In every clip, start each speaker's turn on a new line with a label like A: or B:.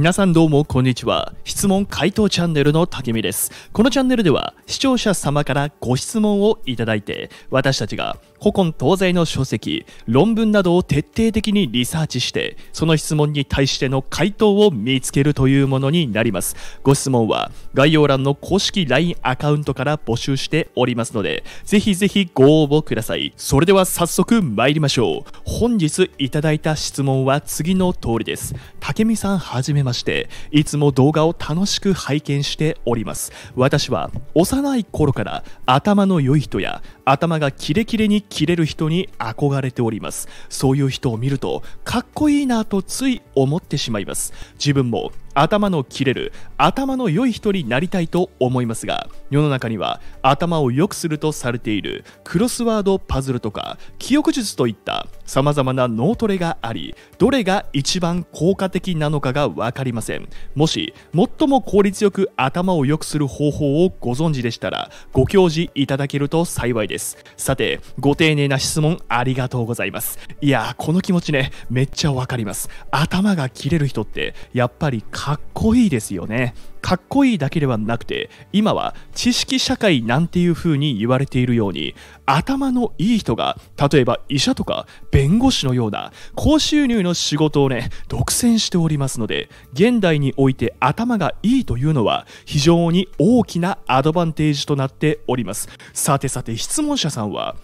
A: 皆さんどうもこんにちは。質問回答チャンネルのたけみです。このチャンネルでは視聴者様からご質問をいただいて、私たちが古今東西の書籍論文などを徹底的にリサーチしてその質問に対しての回答を見つけるというものになりますご質問は概要欄の公式 LINE アカウントから募集しておりますのでぜひぜひご応募くださいそれでは早速参りましょう本日いただいた質問は次の通りです竹見さんはじめましていつも動画を楽しく拝見しております私は幼い頃から頭の良い人や頭がキレキレに切れる人に憧れておりますそういう人を見るとかっこいいなとつい思ってしまいます自分も頭の切れる頭の良い人になりたいと思いますが世の中には頭を良くするとされているクロスワードパズルとか記憶術といったさまざまな脳トレがありどれが一番効果的なのかが分かりませんもし最も効率よく頭を良くする方法をご存知でしたらご教示いただけると幸いですさてご丁寧な質問ありがとうございますいやこの気持ちねめっちゃ分かります頭が切れる人ってやっぱり体かっこいいですよねかっこいいだけではなくて今は知識社会なんていう風に言われているように頭のいい人が例えば医者とか弁護士のような高収入の仕事をね独占しておりますので現代において頭がいいというのは非常に大きなアドバンテージとなっておりますさてさて質問者さんは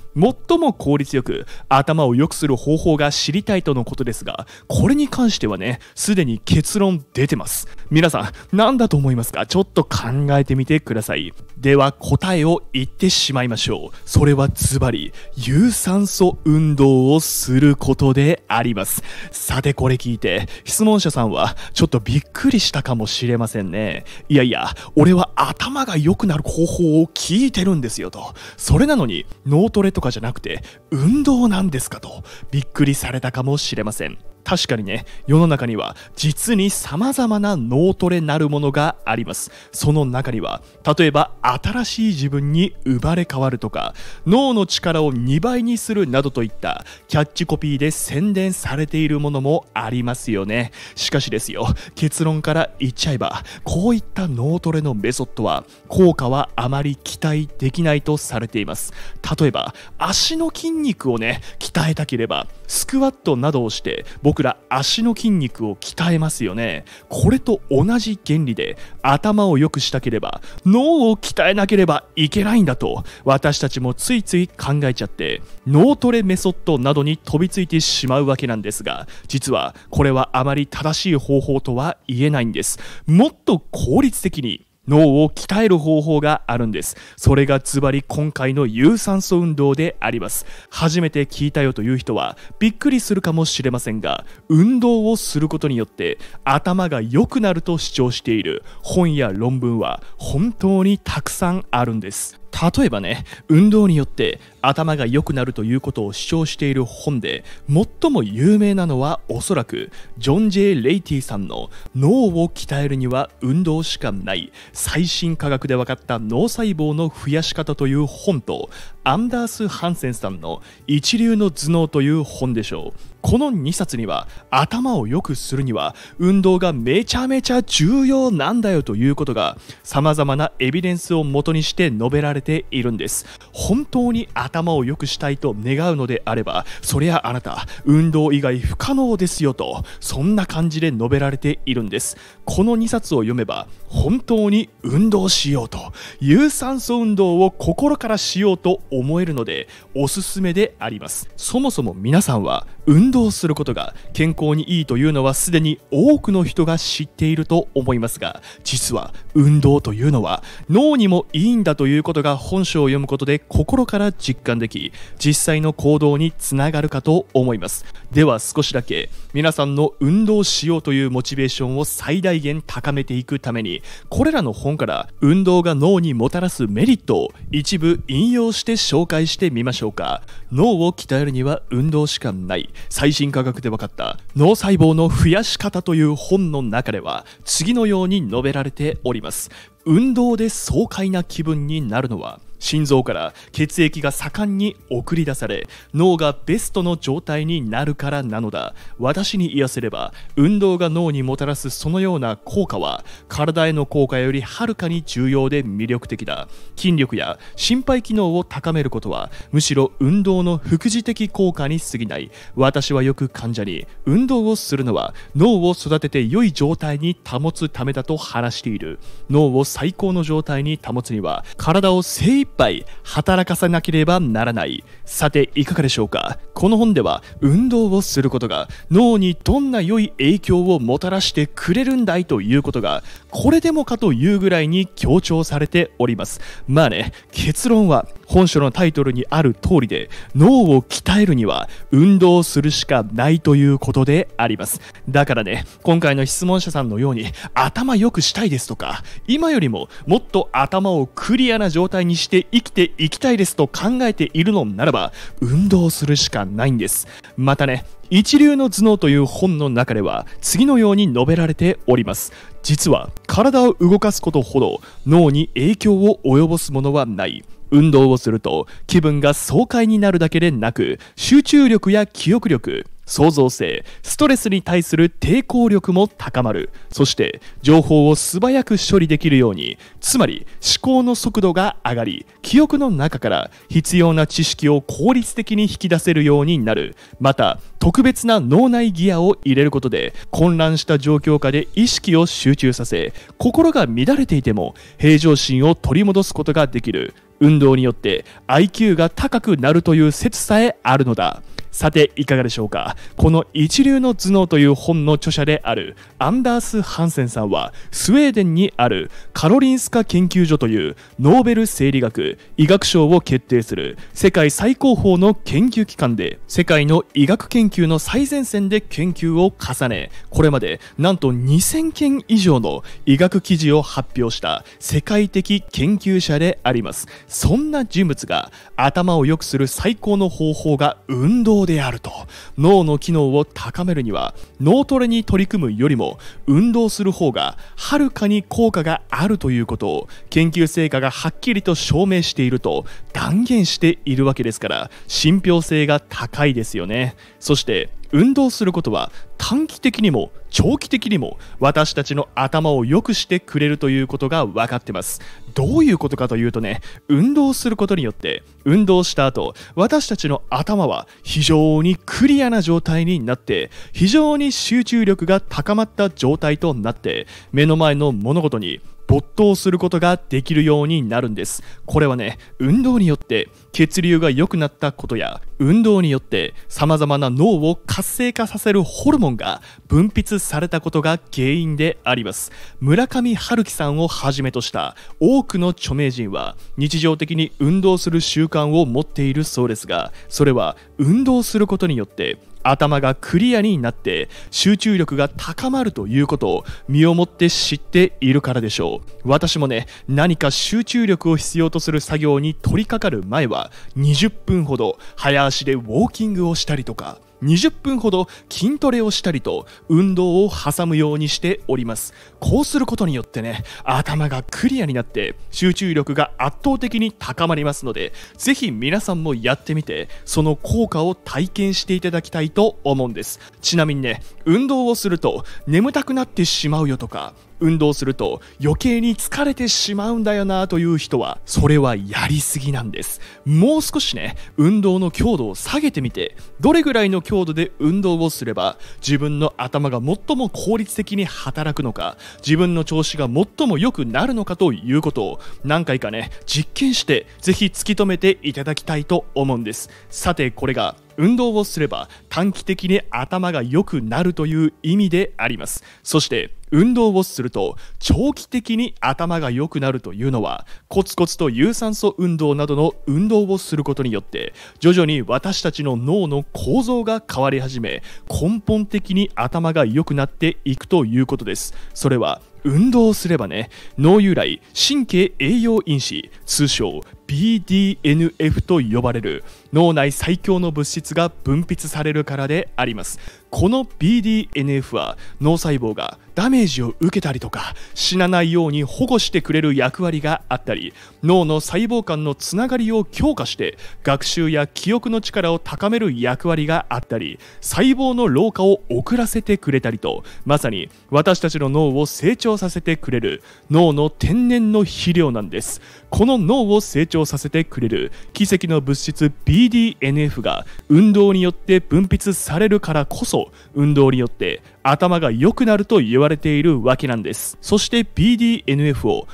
A: 最も効率よく頭を良くする方法が知りたいとのことですがこれに関してはねすでに結論出てます皆さん何だと思いますかちょっと考えてみてくださいでは答えを言ってしまいましょうそれはズバリ有酸素運動をすることでありますさてこれ聞いて質問者さんはちょっとびっくりしたかもしれませんねいやいや俺は頭が良くなる方法を聞いてるんですよとそれなのに脳トレとかじゃなくて運動なんですかとびっくりされたかもしれません確かにね、世の中には実に様々な脳トレなるものがあります。その中には、例えば新しい自分に生まれ変わるとか、脳の力を2倍にするなどといったキャッチコピーで宣伝されているものもありますよね。しかしですよ、結論から言っちゃえば、こういった脳トレのメソッドは効果はあまり期待できないとされています。例えば、足の筋肉をね、鍛えたければ、スクワットなどをして、僕僕ら足の筋肉を鍛えますよねこれと同じ原理で頭を良くしたければ脳を鍛えなければいけないんだと私たちもついつい考えちゃって脳トレメソッドなどに飛びついてしまうわけなんですが実はこれはあまり正しい方法とは言えないんですもっと効率的に脳を鍛える方法があるんです。それがズバリ今回の有酸素運動であります。初めて聞いたよという人はびっくりするかもしれませんが、運動をすることによって頭が良くなると主張している本や論文は本当にたくさんあるんです。例えばね運動によって頭が良くなるということを主張している本で最も有名なのはおそらくジョン・ジェイ・レイティさんの脳を鍛えるには運動しかない最新科学で分かった脳細胞の増やし方という本とアンダース・ハンセンさんの「一流の頭脳」という本でしょうこの2冊には頭を良くするには運動がめちゃめちゃ重要なんだよということがさまざまなエビデンスをもとにして述べられているんです本当に頭を良くしたいと願うのであればそりゃあなた運動以外不可能ですよとそんな感じで述べられているんですこの2冊を読めば本当に運動しようと有酸素運動を心からしようと思えるのでおすすめでありますそもそも皆さんは運動することが健康にいいというのはすでに多くの人が知っていると思いますが実は運動というのは脳にもいいんだということが本書を読むことで心から実感でき実際の行動につながるかと思いますでは少しだけ皆さんの運動しようというモチベーションを最大限高めていくためにこれらの本から運動が脳にもたらすメリットを一部引用して紹介してみましょうか脳を鍛えるには運動しかない最新科学で分かった脳細胞の増やし方という本の中では次のように述べられております運動で爽快な気分になるのは心臓から血液が盛んに送り出され脳がベストの状態になるからなのだ私に癒せれば運動が脳にもたらすそのような効果は体への効果よりはるかに重要で魅力的だ筋力や心肺機能を高めることはむしろ運動の副次的効果に過ぎない私はよく患者に運動をするのは脳を育てて良い状態に保つためだと話している脳を最高の状態に保つには体を精一杯い働かさなければならない。さて、いかがでしょうかこの本では運動をすることが脳にどんな良い影響をもたらしてくれるんだいということが、これでもかというぐらいに強調されております。まあね、結論は本書のタイトルにある通りで脳を鍛えるには運動するしかないということでありますだからね今回の質問者さんのように頭良くしたいですとか今よりももっと頭をクリアな状態にして生きていきたいですと考えているのならば運動するしかないんですまたね一流の頭脳という本の中では次のように述べられております実は体を動かすことほど脳に影響を及ぼすものはない運動をすると気分が爽快になるだけでなく集中力や記憶力創造性ストレスに対する抵抗力も高まるそして情報を素早く処理できるようにつまり思考の速度が上がり記憶の中から必要な知識を効率的に引き出せるようになるまた特別な脳内ギアを入れることで混乱した状況下で意識を集中させ心が乱れていても平常心を取り戻すことができる運動によって IQ が高くなるという説さえあるのださていかがでしょうかこの一流の頭脳という本の著者であるアンダース・ハンセンさんはスウェーデンにあるカロリンスカ研究所というノーベル生理学医学賞を決定する世界最高峰の研究機関で世界の医学研究の最前線で研究を重ねこれまでなんと2000件以上の医学記事を発表した世界的研究者でありますそんな人物が頭を良くする最高の方法が運動であると脳の機能を高めるには脳トレに取り組むよりも運動する方がはるかに効果があるということを研究成果がはっきりと証明していると断言しているわけですから信憑性が高いですよねそして運動することは短期的にも長期的にも私たちの頭を良くしてくれるということが分かってますどういうことかというとね運動することによって運動した後私たちの頭は非常にクリアな状態になって非常に集中力が高まった状態となって目の前の物事に没頭することができるようになるんですこれはね運動によって血流が良くなったことや運動によってさまざまな脳を活性化させるホルモンが分泌されたことが原因であります村上春樹さんをはじめとした多くの著名人は日常的に運動する習慣を持っているそうですがそれは運動することによって頭がクリアになって集中力が高まるということを身をもって知っているからでしょう私もね何か集中力を必要とする作業に取り掛かる前は20分ほど早足でウォーキングをしたりとか20分ほど筋トレをしたりと運動を挟むようにしておりますこうすることによってね頭がクリアになって集中力が圧倒的に高まりますのでぜひ皆さんもやってみてその効果を体験していただきたいと思うんですちなみにね運動をすると眠たくなってしまうよとか運動すると余計に疲れてしまうんだよなという人はそれはやりすぎなんですもう少しね運動の強度を下げてみてどれぐらいの強度で運動をすれば自分の頭が最も効率的に働くのか自分の調子が最も良くなるのかということを何回かね実験して是非突き止めていただきたいと思うんですさてこれが運動をすれば短期的に頭が良くなるという意味でありますそして運動をすると長期的に頭が良くなるというのはコツコツと有酸素運動などの運動をすることによって徐々に私たちの脳の構造が変わり始め根本的に頭が良くなっていくということですそれは運動をすればね脳由来神経栄養因子通称 BDNF と呼ばれる脳内最強の物質が分泌されるからでありますこの BDNF は脳細胞がダメージを受けたりとか死なないように保護してくれる役割があったり脳の細胞間のつながりを強化して学習や記憶の力を高める役割があったり細胞の老化を遅らせてくれたりとまさに私たちの脳を成長させてくれる脳の天然の肥料なんですこの脳を成長長させてくれる奇跡の物質 BDNF が運動によって分泌されるからこそ運動によって頭が良くなると言われているわけなんですそして BDNF を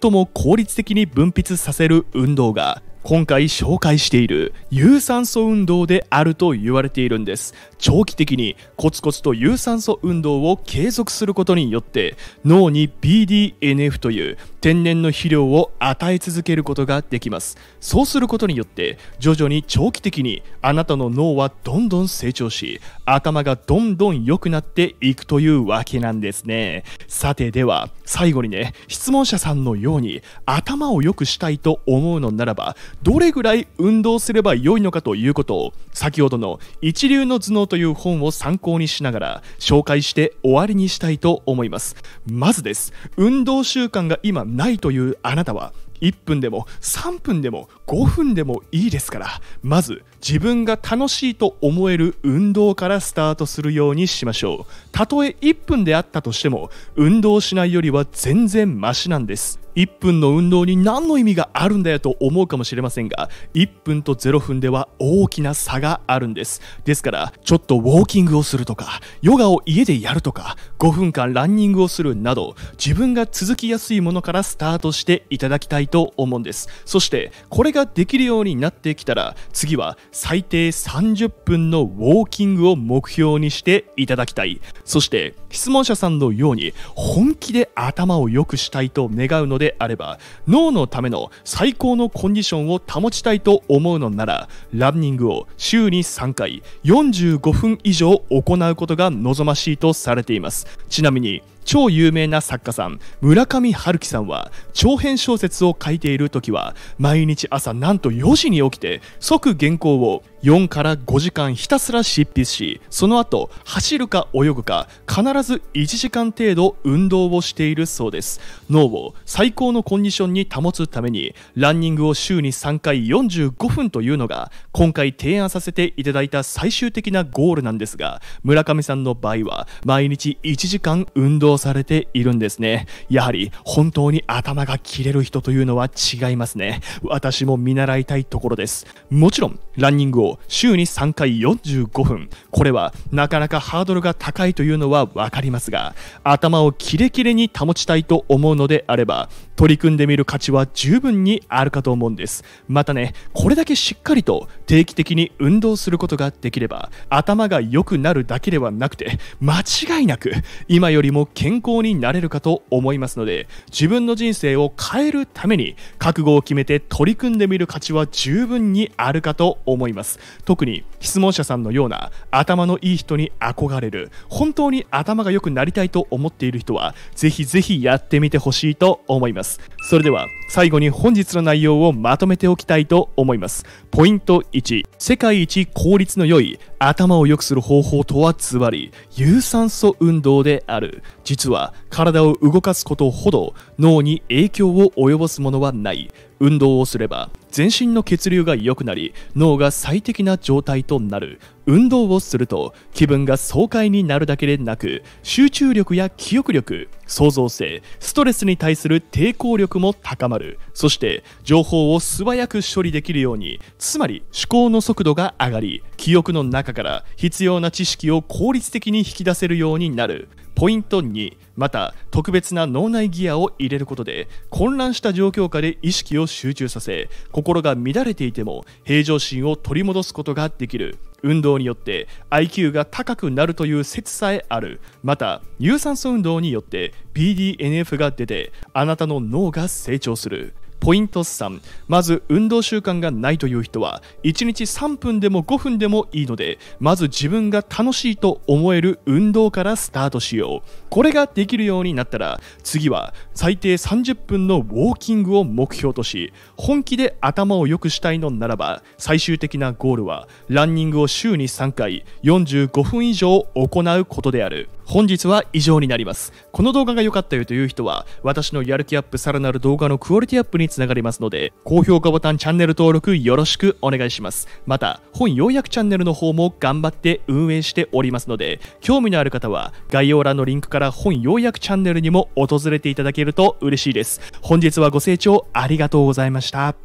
A: 最も効率的に分泌させる運動が今回紹介している有酸素運動であると言われているんです長期的にコツコツと有酸素運動を継続することによって脳に BDNF という天然の肥料を与え続けることができますそうすることによって徐々に長期的にあなたの脳はどんどん成長し頭がどんどん良くなっていくというわけなんですねさてでは最後にね質問者さんのように頭を良くしたいと思うのならばどれぐらい運動すれば良いのかということを先ほどの「一流の頭脳」という本を参考にしながら紹介して終わりにしたいと思いますまずです運動習慣が今ないというあなたは1分でも3分でも5分でもいいですからまず自分が楽しいと思える運動からスタートするようにしましょうたとえ1分であったとしても運動しないよりは全然マシなんです1分の運動に何の意味があるんだよと思うかもしれませんが1分と0分では大きな差があるんですですからちょっとウォーキングをするとかヨガを家でやるとか5分間ランニングをするなど自分が続きやすいものからスタートしていただきたいと思うんですそしてこれができるようになってきたら次は最低30分のウォーキングを目標にしていただきたい。そして、質問者さんのように本気で頭を良くしたいと願うのであれば、脳のための最高のコンディションを保ちたいと思うのなら、ランニングを週に3回45分以上行うことが望ましいとされています。ちなみに、超有名な作家さん村上春樹さんは長編小説を書いている時は毎日朝なんと4時に起きて即原稿を4から5時間ひたすら執筆しその後走るか泳ぐか必ず1時間程度運動をしているそうです脳を最高のコンディションに保つためにランニングを週に3回45分というのが今回提案させていただいた最終的なゴールなんですが村上さんの場合は毎日1時間運動されているんですねやはり本当に頭が切れる人というのは違いますね私も見習いたいところですもちろんランニングを週に3回45分これはなかなかハードルが高いというのは分かりますが頭をキレキレに保ちたいと思うのであれば取り組んでみる価値は十分にあるかと思うんですまたねこれだけしっかりと定期的に運動することができれば頭が良くなるだけではなくて間違いなく今よりも健康になれるかと思いますので自分の人生を変えるために覚悟を決めて取り組んでみる価値は十分にあるかと思いますます特に質問者さんのような頭のいい人に憧れる本当に頭が良くなりたいと思っている人はぜひぜひやってみてほしいと思いますそれでは最後に本日の内容をまとめておきたいと思いますポイント1世界一効率の良い頭を良くする方法とはつまり有酸素運動である実は体を動かすことほど脳に影響を及ぼすものはない運動をすれば全身の血流が良くなり脳が最適な状態となる運動をすると気分が爽快になるだけでなく集中力や記憶力創造性ストレスに対する抵抗力も高まるそして情報を素早く処理できるようにつまり思考の速度が上がり記憶の中から必要な知識を効率的に引き出せるようになるポイント2また特別な脳内ギアを入れることで混乱した状況下で意識を集中させ心が乱れていても平常心を取り戻すことができる運動によって IQ が高くなるという説さえあるまた有酸素運動によって BDNF が出てあなたの脳が成長するポイント3まず運動習慣がないという人は1日3分でも5分でもいいのでまず自分が楽しいと思える運動からスタートしようこれができるようになったら次は最低30分のウォーキングを目標とし本気で頭を良くしたいのならば最終的なゴールはランニングを週に3回45分以上行うことである本日は以上になります。この動画が良かったよという人は、私のやる気アップさらなる動画のクオリティアップにつながりますので、高評価ボタン、チャンネル登録よろしくお願いします。また、本要約チャンネルの方も頑張って運営しておりますので、興味のある方は概要欄のリンクから本要約チャンネルにも訪れていただけると嬉しいです。本日はご清聴ありがとうございました。